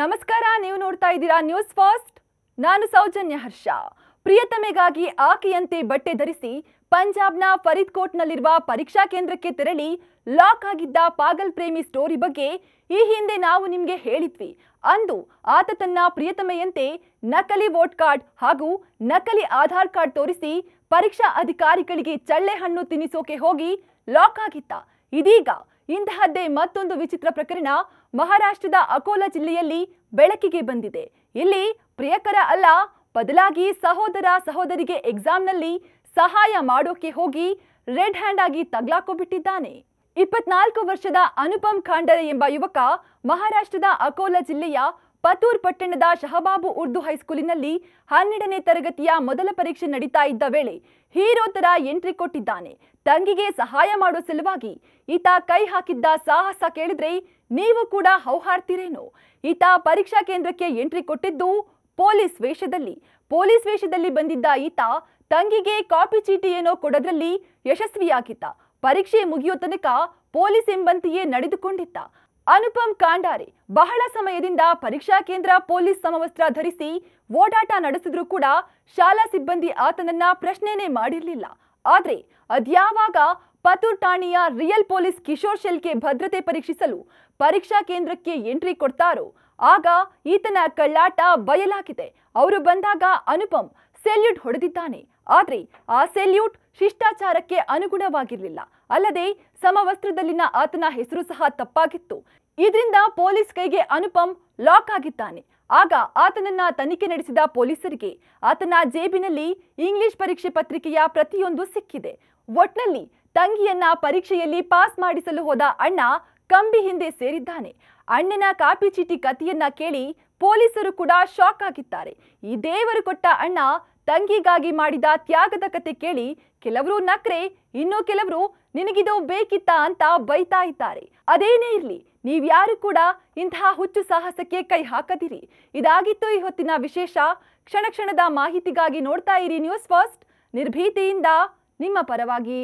ನಮಸ್ಕಾರ ನೀವು ನೋಡ್ತಾ ಇದ್ದೀರಾ ನ್ಯೂಸ್ ಫಾಸ್ಟ್ ನಾನು ಸೌಜನ್ಯ ಹರ್ಷ ಪ್ರಿಯತಮೆಗಾಗಿ ಆಕೆಯಂತೆ ಬಟ್ಟೆ ಧರಿಸಿ ಪಂಜಾಬ್ನ ಫರೀದ್ಕೋಟ್ನಲ್ಲಿರುವ ಪರೀಕ್ಷಾ ಕೇಂದ್ರಕ್ಕೆ ತೆರಳಿ ಲಾಕ್ ಆಗಿದ್ದ ಪಾಗಲ್ ಪ್ರೇಮಿ ಸ್ಟೋರಿ ಬಗ್ಗೆ ಈ ಹಿಂದೆ ನಾವು ನಿಮಗೆ ಹೇಳಿದ್ವಿ ಅಂದು ಆತ ತನ್ನ ಪ್ರಿಯತಮೆಯಂತೆ ನಕಲಿ ವೋಟ್ ಕಾರ್ಡ್ ಹಾಗೂ ನಕಲಿ ಆಧಾರ್ ಕಾರ್ಡ್ ತೋರಿಸಿ ಪರೀಕ್ಷಾ ಅಧಿಕಾರಿಗಳಿಗೆ ಚಳ್ಳೆ ಹಣ್ಣು ತಿನ್ನಿಸೋಕೆ ಹೋಗಿ ಲಾಕ್ ಆಗಿದ್ದ ಇದೀಗ ಇಂತಹದ್ದೇ ಮತ್ತೊಂದು ವಿಚಿತ್ರ ಪ್ರಕರಣ ಮಹಾರಾಷ್ಟ್ರದ ಅಕೋಲಾ ಜಿಲ್ಲೆಯಲ್ಲಿ ಬೆಳಕಿಗೆ ಬಂದಿದೆ ಇಲ್ಲಿ ಪ್ರಿಯಕರ ಅಲ್ಲ ಬದಲಾಗಿ ಸಹೋದರ ಸಹೋದರಿಗೆ ಎಕ್ಸಾಮ್ನಲ್ಲಿ ಸಹಾಯ ಮಾಡೋಕೆ ಹೋಗಿ ರೆಡ್ ಹ್ಯಾಂಡ್ ಆಗಿ ತಗ್ಲಾಕೋಬಿಟ್ಟಿದ್ದಾನೆ ಇಪ್ಪತ್ನಾಲ್ಕು ವರ್ಷದ ಅನುಪಮ್ ಖಾಂಡರೆ ಎಂಬ ಯುವಕ ಮಹಾರಾಷ್ಟ್ರದ ಅಕೋಲಾ ಜಿಲ್ಲೆಯ ಪತೂರ್ ಪಟ್ಟಣದ ಶಹಬಾಬು ಉರ್ದು ಹೈಸ್ಕೂಲಿನಲ್ಲಿ ಹನ್ನೆರಡನೇ ತರಗತಿಯ ಮೊದಲ ಪರೀಕ್ಷೆ ನಡೀತಾ ಇದ್ದ ವೇಳೆ ಹೀರೋ ತರ ಎಂಟ್ರಿ ಕೊಟ್ಟಿದ್ದಾನೆ ತಂಗಿಗೆ ಸಹಾಯ ಮಾಡೋ ಸಲುವಾಗಿ ಈತ ಕೈ ಹಾಕಿದ್ದ ಸಾಹಸ ಕೇಳಿದ್ರೆ ನೀವು ಕೂಡ ಹೌಹಾಡ್ತೀರೇನೋ ಈತ ಪರೀಕ್ಷಾ ಕೇಂದ್ರಕ್ಕೆ ಎಂಟ್ರಿ ಕೊಟ್ಟಿದ್ದು ಪೊಲೀಸ್ ವೇಷದಲ್ಲಿ ಪೊಲೀಸ್ ವೇಷದಲ್ಲಿ ಬಂದಿದ್ದ ಈತ ತಂಗಿಗೆ ಕಾಪಿ ಚೀಟಿ ಏನೋ ಕೊಡೋದ್ರಲ್ಲಿ ಯಶಸ್ವಿಯಾಗಿದ್ದ ಪರೀಕ್ಷೆ ಮುಗಿಯೋ ತನಕ ಪೊಲೀಸ್ ಎಂಬಂತೆಯೇ ನಡೆದುಕೊಂಡಿದ್ದ ಅನುಪಮ್ ಕಾಂಡಾರಿ ಬಹಳ ಸಮಯದಿಂದ ಪರೀಕ್ಷಾ ಕೇಂದ್ರ ಪೊಲೀಸ್ ಸಮವಸ್ತ್ರ ಧರಿಸಿ ಓಡಾಟ ನಡೆಸಿದ್ರೂ ಕೂಡ ಶಾಲಾ ಸಿಬ್ಬಂದಿ ಆತನನ್ನ ಪ್ರಶ್ನೆನೇ ಮಾಡಿರಲಿಲ್ಲ ಆದ್ರೆ ಅದ್ಯಾವಾಗ ಪತೂರ್ ಠಾಣೆಯ ರಿಯಲ್ ಪೊಲೀಸ್ ಕಿಶೋರ್ ಶೆಲ್ಗೆ ಭದ್ರತೆ ಪರೀಕ್ಷಿಸಲು ಪರೀಕ್ಷಾ ಕೇಂದ್ರಕ್ಕೆ ಎಂಟ್ರಿ ಕೊಡ್ತಾರೋ ಆಗ ಈತನ ಕಳ್ಳಾಟ ಬಯಲಾಗಿದೆ ಅವರು ಬಂದಾಗ ಅನುಪಮ್ ಸೆಲ್ಯೂಟ್ ಹೊಡೆದಿದ್ದಾನೆ ಆದರೆ ಆ ಸೆಲ್ಯೂಟ್ ಶಿಷ್ಟಾಚಾರಕ್ಕೆ ಅನುಗುಣವಾಗಿರಲಿಲ್ಲ ಅಲ್ಲದೆ ಸಮವಸ್ತ್ರದಲ್ಲಿನ ಆತನ ಹೆಸರು ಸಹ ತಪ್ಪಾಗಿತ್ತು ಇದರಿಂದ ಪೊಲೀಸ್ ಕೈಗೆ ಅನುಪಮ್ ಲಾಕ್ ಆಗಿದ್ದಾನೆ ಆಗ ಆತನನ್ನ ತನಿಖೆ ನಡೆಸಿದ ಪೊಲೀಸರಿಗೆ ಆತನ ಜೇಬಿನಲ್ಲಿ ಇಂಗ್ಲಿಷ್ ಪರೀಕ್ಷೆ ಪತ್ರಿಕೆಯ ಪ್ರತಿಯೊಂದು ಸಿಕ್ಕಿದೆ ಒಟ್ನಲ್ಲಿ ತಂಗಿಯನ್ನ ಪರೀಕ್ಷೆಯಲ್ಲಿ ಪಾಸ್ ಮಾಡಿಸಲು ಹೋದ ಅಣ್ಣ ಕಂಬಿ ಹಿಂದೆ ಸೇರಿದ್ದಾನೆ ಅಣ್ಣನ ಕಾಪಿ ಚೀಟಿ ಕಥೆಯನ್ನ ಕೇಳಿ ಪೊಲೀಸರು ಕೂಡ ಶಾಕ್ ಆಗಿದ್ದಾರೆ ಈ ದೇವರು ಕೊಟ್ಟ ಅಣ್ಣ ತಂಗಿಗಾಗಿ ಮಾಡಿದ ತ್ಯಾಗದ ಕತೆ ಕೇಳಿ ಕೆಲವರು ನಕ್ರೆ ಇನ್ನು ಕೆಲವರು ನಿನಗಿದು ಬೇಕಿತ್ತ ಅಂತ ಬೈತಾ ಇದ್ದಾರೆ ಅದೇನೇ ಇರಲಿ ನೀವ್ಯಾರು ಕೂಡ ಇಂತಹ ಹುಚ್ಚು ಸಾಹಸಕ್ಕೆ ಕೈ ಹಾಕದಿರಿ ಇದಾಗಿತ್ತು ಈ ಹೊತ್ತಿನ ವಿಶೇಷ ಕ್ಷಣ ಕ್ಷಣದ ಮಾಹಿತಿಗಾಗಿ ನೋಡ್ತಾ ಇರಿ ನ್ಯೂಸ್ ಫಸ್ಟ್ ನಿರ್ಭೀತಿಯಿಂದ ನಿಮ್ಮ ಪರವಾಗಿ